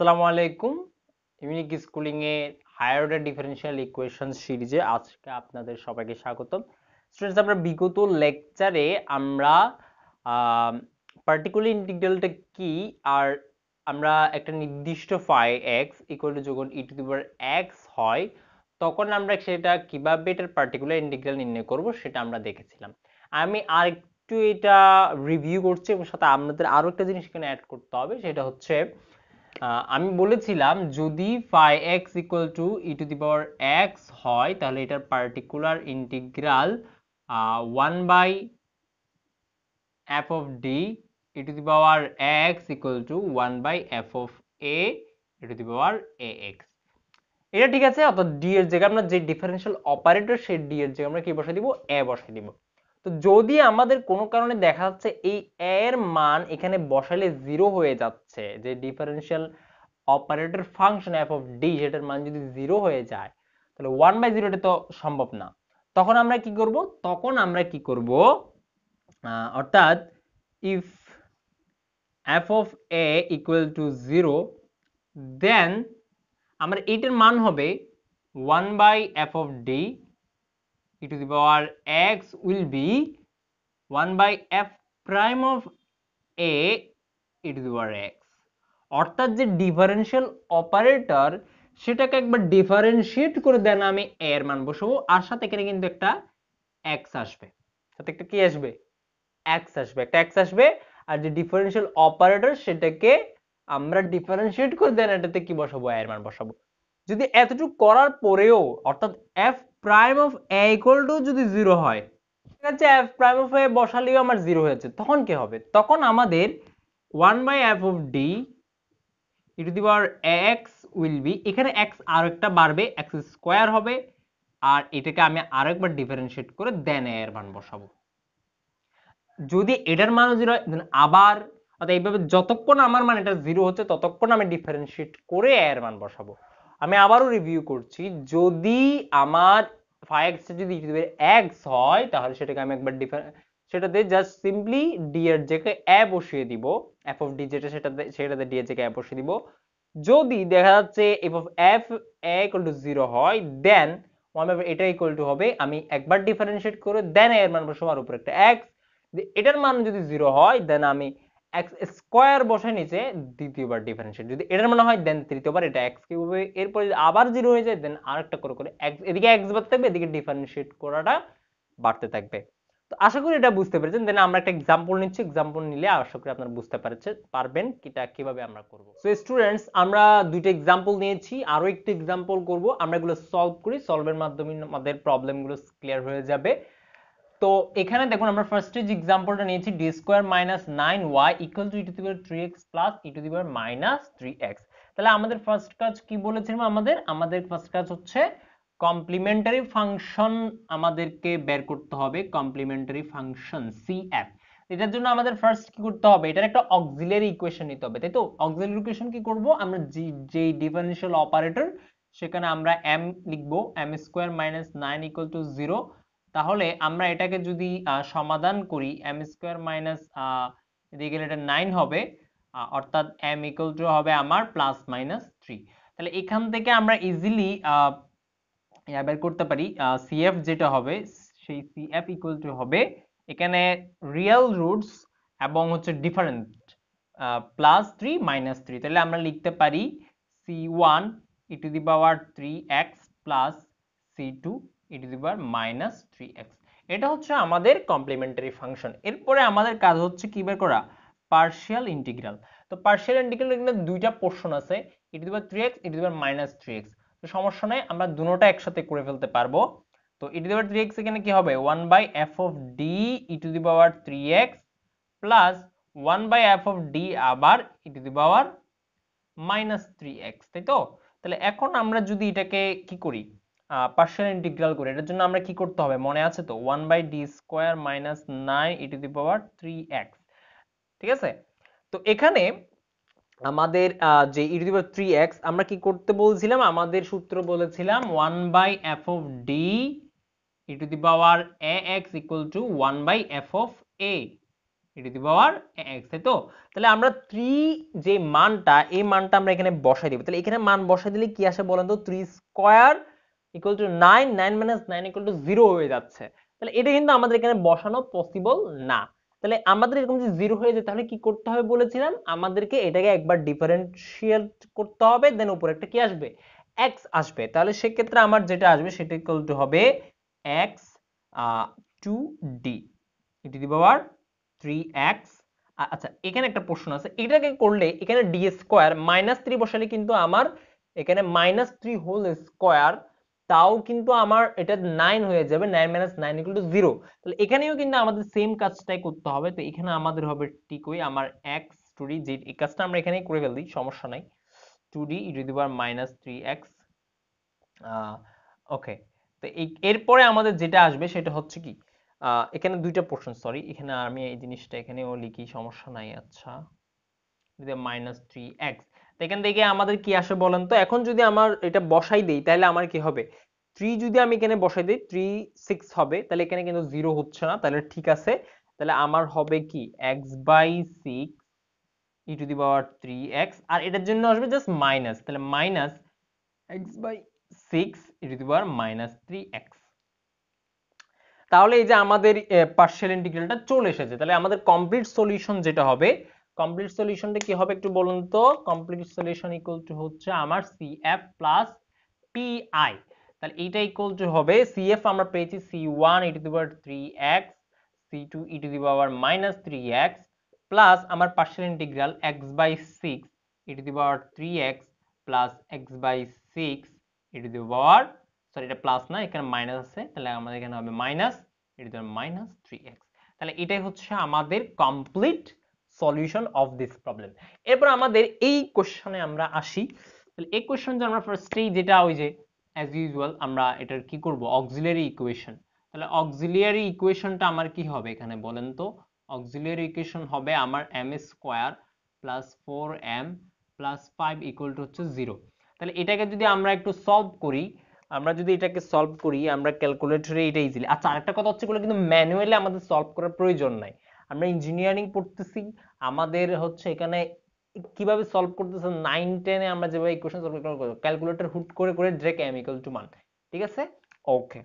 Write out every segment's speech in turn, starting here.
আসসালামু আলাইকুম unique schooling এর হায়ার অর্ডার ডিফারেনশিয়াল ইকুয়েশন সিরিজে আজকে আপনাদের সবাইকে স্বাগত স্টুডেন্টস আমরা বিগত লেকচারে আমরা পার্টিকুলার ইন্টিগ্রালটা কি আর আমরা একটা নির্দিষ্ট ফাই এক্স ইকুয়াল টু যখন ই টু দি পাওয়ার এক্স হয় তখন আমরা সেটা কিভাবে এটার পার্টিকুলার ইন্টিগ্রাল নির্ণয় করব সেটা আমরা দেখেছিলাম আমি আর একটু এটা রিভিউ করছি এবং সাথে আপনাদের আরও একটা জিনিস এখানে অ্যাড করতে হবে সেটা হচ্ছে আমি বলেছিলাম যদি phi x equal to e to the power x হয় তাহলে এটার particular integral one by F of D e to the power x equal to one by F of a e to the power a x এটা ঠিক আছে অর্থাৎ D এর জায়গায় আমরা যে ডিফারেন্সিয়াল অপারেটর সেই ডি এর জায়গায় আমরা কি বসাই দিব এ বসাই দিব তো যদি আমাদের কোনো কারণে দেখা যাচ্ছে এই এর মান এখানে বসালে জিরো হয়ে যাচ্ছে যে differential operator function f of D সেটার মান যদি জিরো হয়ে যায় তাহলে ওয়ান বাই জিরোটা তো সম্ভব না তখন আমরা কি করব তখন আমরা কি করব অর্থাৎ if f of a equal to zero then আমার এইটার মান হবে one by F of D e to the power x will be 1 by f prime of a e to the power x অর্থাৎ যে ডিফারেনশিয়াল অপারেটর সেটাকে একবার differentiate করে দেন আমি a এর মান বসাবো আর সাথে এখানে কিন্তু একটা x আসবে সাথে একটা কি আসবে x আসবে একটা x আসবে আর যে ডিফারেনশিয়াল অপারেটর সেটাকে আমরা ডিফারেনশিয়েট করে দেন এটাতে কি বসাবো a এর মান বসাবো যদি এতটুকু করার পরেও অর্থাৎ f prime of a equal to যদি জিরো হয় ঠিক আছে এফ প্রাইম অফ এ বসালেও আমার জিরো হয়েছে তখন কি হবে তখন আমাদের one by F of D e to the power x will be এখানে এক্স আরও একটা বাড়বে এক্স স্কোয়ার হবে আর এটাকে আমি আরও একবার ডিফারেন্সিয়েট করে দেন এ এর মান বসাবো যদি এটার মানও জিরো হয় দেন আবার অর্থাৎ এইভাবে যতক্ষণ আমার মান এটা জিরো হচ্ছে ততক্ষণ আমি ডিফারেন্সিয়েট করে এর মান বসাবো আমি আবারও রিভিউ করছি যদি আমার ফাইভ যদি এক্স হয় তাহলে সেটাকে আমি একবার ডিফারেন্ট সেটাতে জাস্ট সিম্পলি ডি জেকে অ্যাপ বসিয়ে দিব এফ অফ ডি যেটা সেটাতে সেটাতে ডিএর জেকে অ্যাপ বসিয়ে দিব যদি দেখা যাচ্ছে f of f a equal to zero হয় দেন ওয়ান বাই এটা ইকুয়াল টু হবে আমি একবার ডিফারেন্সিয়েট করে দেন এর মান সমান উপরে একটা এক্স এটার মান যদি জিরো হয় দেন আমি স্কোয়ার বসে নিচে দ্বিতীয়বার ডিফারেন্সিয়েট যদি এটার মানে হয় দেন তৃতীয়বার এটা কিউব হবে আবার হয়ে যায় দেন আরেকটা করে করে এদিকে বাড়তে থাকবে এদিকে ডিফারেন্সিয়েট করাটা বাড়তে থাকবে তো আশা করি এটা বুঝতে পেরেছেন দেন আমরা একটা নিচ্ছি এক্সাম্পল নিলে আশা করি আপনারা বুঝতে পারছেন পারবেন কিটা কিভাবে আমরা করব সো স্টুডেন্টস আমরা দুইটা এক্সাম্পল নিয়েছি আরো একটা এক্সাম্পল করব আমরা এগুলো সলভ করি সলভের মাধ্যমে আমাদের প্রবলেমগুলো ক্লিয়ার হয়ে যাবে তো এখানে দেখুন আমরা ফার্স্টে যে এক্সাম্পলটা নিয়েছি D square minus nine y তাহলে আমাদের ফার্স্ট কাজ কি বলেছিলাম আমাদের আমাদের ফার্স্ট কাজ হচ্ছে কমপ্লিমেন্টারি ফাংশন আমাদেরকে বের করতে হবে কমপ্লিমেন্টারি ফাংশন সিএফ এটার জন্য আমাদের ফার্স্ট কি করতে হবে এটার একটা অক্সিলিয়ারি ইকুয়েশন নিতে হবে তাই তো অক্সিলিয়ারি ইকুয়েশন কি করব আমরা জি যে ডিফারেনশিয়াল অপারেটর সেখানে আমরা এম লিখবো m square minus nine equal to zero তাহলে আমরা এটাকে যদি সমাধান করি এম স্কোয়ার মাইনাস এদিকে গেলে এটা নাইন হবে অর্থাৎ এম ইকুয়াল টু হবে আমার প্লাস মাইনাস থ্রি তাহলে এখান থেকে আমরা ইজিলি বের করতে পারি সিএফ যেটা হবে সেই সিএফ ইকুয়াল টু হবে এখানে রিয়েল রুটস এবং হচ্ছে different plus three minus three তাহলে আমরা লিখতে পারি c one e to the power three x plus c two e to the power minus 3x এটা হচ্ছে আমাদের কমপ্লিমেন্টারি ফাংশন এরপরে আমাদের কাজ হচ্ছে কি বের করা পার্শিয়াল ইন্টিগ্রাল তো পার্শিয়াল ইন্টিগ্রাল এখানে দুইটা পোর্শন আছে e to the power 3x e to the power minus 3x তো সমস্যা নাই আমরা দুটোটা একসাথে করে ফেলতে পারবো তো e to the power 3x এখানে কি হবে 1 by f of d e to the power 3x plus 1 by f of d আবার e to the power minus 3x তাই তো তাহলে এখন আমরা যদি এটাকে কি করি পার্সিয়াল ইন্টিগ্রাল করি এটার জন্য আমরা কি করতে হবে মনে আছে তো one by D square minus nine e to the power three x ঠিক আছে তো এখানে আমাদের যে to the power three x আমরা কি করতে বলছিলাম আমাদের সূত্র বলেছিলাম one by F of D e to the power ax 1 f of a e তাই তো তাহলে আমরা থ্রি যে মানটা এই মানটা আমরা এখানে বসাই দিব তাহলে এখানে মান বসাই দিলে কি আসে বলেন তো three square equal to nine nine minus nine equal to zero হয়ে যাচ্ছে তাহলে এটা কিন্তু আমাদের এখানে বসানো পসিবল না তাহলে আমাদের এরকম যে জিরো হয়ে যায় তাহলে কি করতে হবে বলেছিলাম আমাদেরকে এটাকে একবার ডিফারেন্সিয়েট করতে হবে দেন উপরে একটা কি আসবে এক্স আসবে তাহলে সেক্ষেত্রে আমার যেটা আসবে সেটা ইকুয়াল টু হবে x two D e to the power three x আচ্ছা এখানে একটা প্রশ্ন আছে এটাকে করলে এখানে ডি স্কোয়ার মাইনাস থ্রি বসালে কিন্তু আমার এখানে মাইনাস থ্রি হোল স্কোয়ার তাও কিন্তু আমার এটা নাইন হয়ে যাবে nine minus nine equal to zero তাহলে এখানেও কিন্তু আমাদের সেম কাজটাই করতে হবে তো এখানে আমাদের হবে টিকই আমার এক্স টু ডি জেড এই কাজটা আমরা এখানেই করে ফেলি সমস্যা নাই two D e to the power minus three x okay তো এরপরে আমাদের যেটা আসবে সেটা হচ্ছে কি এখানে দুইটা পোর্শন সরি এখানে আমি এই জিনিসটা এখানেও লিখি সমস্যা নাই আচ্ছা মাইনাস থ্রি এক্স এখান থেকে আমাদের কি আসে বলেন তো এখন যদি আমার এটা বসাই দেই তাহলে আমার কি হবে থ্রি যদি আমি এখানে বসাই দিই থ্রি সিক্স হবে তাহলে এখানে কিন্তু জিরো হচ্ছে না তাহলে ঠিক আছে তাহলে আমার হবে কি x by six e to the power three x আর এটার জন্য আসবে জাস্ট মাইনাস তাহলে minus x by six e to the power minus three x তাহলে এই যে আমাদের পার্শিয়াল ইন্টিগ্রালটা চলে এসেছে তাহলে আমাদের কমপ্লিট সলিউশন যেটা হবে কমপ্লিট সলিউশনটা কি হবে একটু বলুন তো কমপ্লিট সলিউশন ইকুয়াল টু হচ্ছে আমার সিএফ প্লাস পিআই তাহলে এইটা ইকুয়াল টু হবে সিএফ আমরা পেয়েছি C one e to the power three x C two e to the power minus three x plus আমার partial integral x by six e to the power three x plus x by six e to the power sorry এটা plus না এখানে minus আছে তাহলে আমাদের এখানে হবে minus e to the power minus three x তাহলে এটাই হচ্ছে আমাদের complete solution of this problem এরপর আমাদের এই কোশ্চেনে আমরা আসি তাহলে এই যে আমরা ফার্স্টেই যেটা ওই যে অ্যাজ ইউজুয়াল আমরা এটার কি করব অক্সিলিয়ারি ইকুয়েশন তাহলে অক্সিলিয়ারি ইকুয়েশনটা আমার কি হবে এখানে বলেন তো অক্সিলিয়ারি ইকুয়েশন হবে আমার m square plus four m plus five equal to হচ্ছে জিরো তাহলে এটাকে যদি আমরা একটু সলভ করি আমরা যদি এটাকে সলভ করি আমরা ক্যালকুলেটরে এটা ইজিলি আচ্ছা আরেকটা কথা হচ্ছে এগুলো কিন্তু ম্যানুয়ালি আমাদের সলভ করার প্রয়োজন নাই আমরা ইঞ্জিনিয়ারিং পড়তেছি আমাদের হচ্ছে এখানে কিভাবে সলভ করতেছে নাইন টেনে আমরা যেভাবে ইকুয়েশন সলভ করবো ক্যালকুলেটর হুট করে করে ড্রেক এম ইকুয়াল টু মান ঠিক আছে ওকে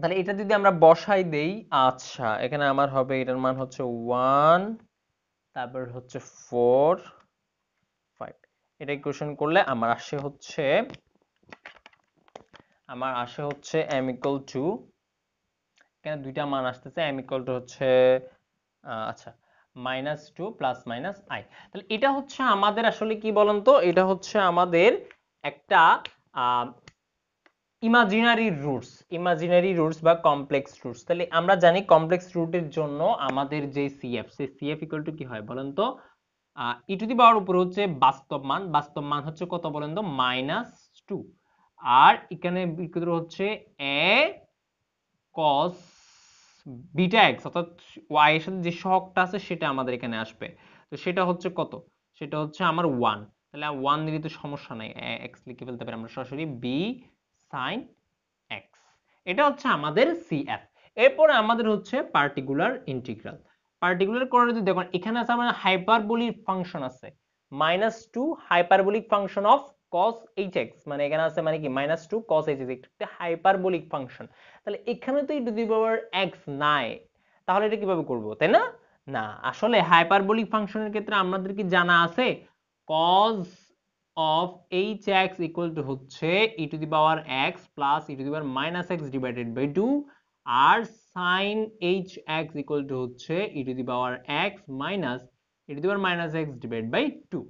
তাহলে এটা যদি আমরা বসাই দেই আচ্ছা এখানে আমার হবে এটার মান হচ্ছে ওয়ান তারপর হচ্ছে ফোর ফাইভ এটা ইকুয়েশন করলে আমার আসে হচ্ছে আমার আসে হচ্ছে এম ইকুয়াল টু এখানে দুইটা মান আসতেছে এম ইকুয়াল টু হচ্ছে আচ্ছা minus two plus minus i তাহলে এটা হচ্ছে আমাদের আসলে কি বলেন তো এটা হচ্ছে আমাদের একটা ইমাজিনারি রুটস ইমাজিনারি রুটস বা কমপ্লেক্স রুটস তাহলে আমরা জানি কমপ্লেক্স রুটের জন্য আমাদের যে সিএফ সেই সিএফ ইকুয়াল টু কি হয় বলেন তো ই দি পাওয়ার উপরে হচ্ছে বাস্তব মান বাস্তব মান হচ্ছে কত বলেন তো মাইনাস টু আর এখানে হচ্ছে এ কস বিটা এক্স অর্থাৎ ওয়াই এর সাথে যে সহগটা আছে সেটা আমাদের এখানে আসবে তো সেটা হচ্ছে কত সেটা হচ্ছে আমার ওয়ান তাহলে ওয়ান দিলে তো সমস্যা নাই এক্স লিখে ফেলতে পারি আমরা সরাসরি বি সাইন এক্স এটা হচ্ছে আমাদের সিএফ এরপরে আমাদের হচ্ছে পার্টিকুলার ইন্টিগ্রাল পার্টিকুলার করে যদি দেখুন এখানে আছে আমার হাইপারবোলিক ফাংশন আছে minus two hyperbolic function of cos hx মানে এখানে আছে মানে কি -2 cos hx একটা হাইপারবোলিক ফাংশন তাহলে এখানে তো e to the power x নাই তাহলে এটা কিভাবে করব তাই না না আসলে হাইপারবোলিক ফাংশনের ক্ষেত্রে আমাদের কি জানা আছে cos of hx equal to হচ্ছে e to the power x plus e to the power x divided by 2 আর sin hx equal to হচ্ছে e to the power x minus e to the power x divide by 2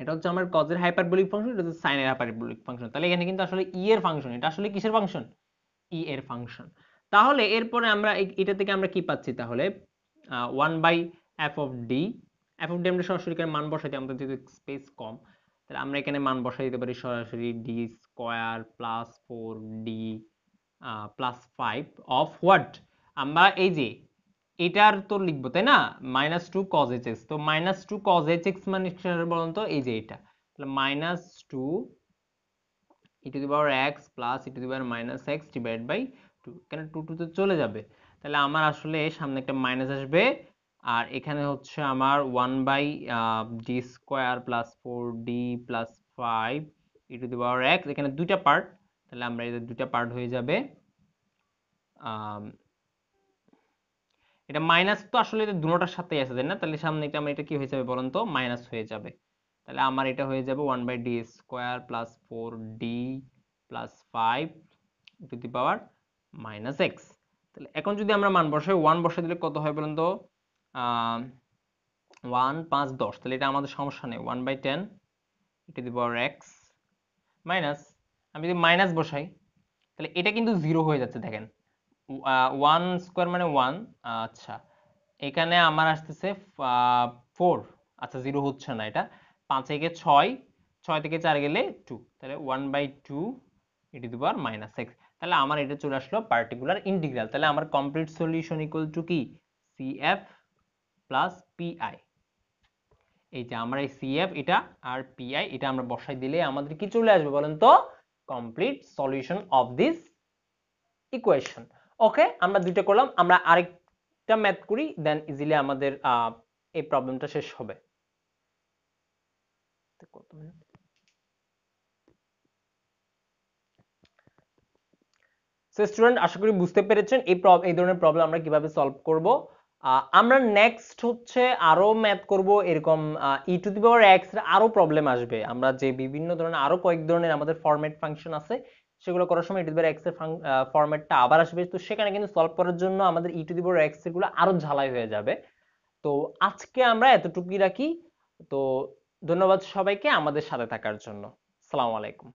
এটা হচ্ছে আমার কজের hyperbolic function এটা হচ্ছে সাইনের hyperbolic function তাহলে এখানে কিন্তু আসলে ই e এর ফাংশন এটা আসলে কিসের ফাংশন ই e এর ফাংশন তাহলে এরপরে আমরা এটা থেকে আমরা কি পাচ্ছি তাহলে one by F of D F of D আমরা সরাসরি এখানে মান বসাইতে আমাদের যেহেতু স্পেস কম তাহলে আমরা এখানে মান বসাই দিতে পারি সরাসরি D square plus four D plus five of what আমরা এই যে এটার তো লিখবো তাই না minus two cos h x তো minus two cos h x মানে বলুন তো এই যে এটা তাহলে minus two e to the power x plus e to the power minus x divide by two কেন টু টু তো চলে যাবে তাহলে আমার আসলে সামনে একটা মাইনাস আসবে আর এখানে হচ্ছে আমার one by D square plus four D plus five e to the power x এখানে দুইটা পার্ট তাহলে আমরা এদের দুইটা পার্ট হয়ে যাবে এটা মাইনাস তো আসলে এটা দুটোর সাথেই আছে না তাহলে সামনে এটা আমার এটা কি হয়ে যাবে বলুন তো মাইনাস হয়ে যাবে তাহলে আমার এটা হয়ে যাবে 1 by D square plus four D plus five to the power minus x তাহলে এখন যদি আমরা মান বসাই ওয়ান বসাই দিলে কত হয় বলুন তো ওয়ান পাঁচ দশ তাহলে এটা আমাদের সমস্যা নেই one by ten to the power x minus আমি যদি মাইনাস বসাই তাহলে এটা কিন্তু জিরো হয়ে যাচ্ছে দেখেন ওয়ান স্কোয়ার মানে ওয়ান আচ্ছা এখানে আমার আসতেছে ফোর আচ্ছা জিরো হচ্ছে না এটা পাঁচ থেকে ছয় ছয় থেকে চার গেলে টু তাহলে ওয়ান বাই টু এটি টু মাইনাস এক্স তাহলে আমার এটা চলে আসলো পার্টিকুলার ইন্টিগ্রাল তাহলে আমার কমপ্লিট সলিউশন ইকুয়াল টু কি সি এফ প্লাস পিআই এই যে আমার এই সিএফ এটা আর পিআই এটা আমরা বসাই দিলে আমাদের কি চলে আসবে বলেন তো complete solution of this equation okay আমরা দুইটা করলাম আমরা আরেকটা ম্যাথ করি দেন ইজিলি আমাদের এই প্রবলেমটা শেষ হবে স্টুডেন্ট আশা করি বুঝতে পেরেছেন এই এই ধরনের প্রবলেম আমরা কিভাবে সলভ করব আমরা নেক্সট হচ্ছে আরো ম্যাথ করব এরকম ই টু দি পাওয়ার এক্স এর আরো প্রবলেম আসবে আমরা যে বিভিন্ন ধরনের আরো কয়েক ধরনের আমাদের ফরম্যাট ফাংশন আছে সেগুলো করার সময় ইউটিউবের এক্স এর ফর্মেটটা আবার আসবে তো সেখানে কিন্তু সলভ করার জন্য আমাদের ই টু দি পাওয়ার আরো ঝালাই হয়ে যাবে তো আজকে আমরা এতটুকুই রাখি তো ধন্যবাদ সবাইকে আমাদের সাথে থাকার জন্য সালাম আলাইকুম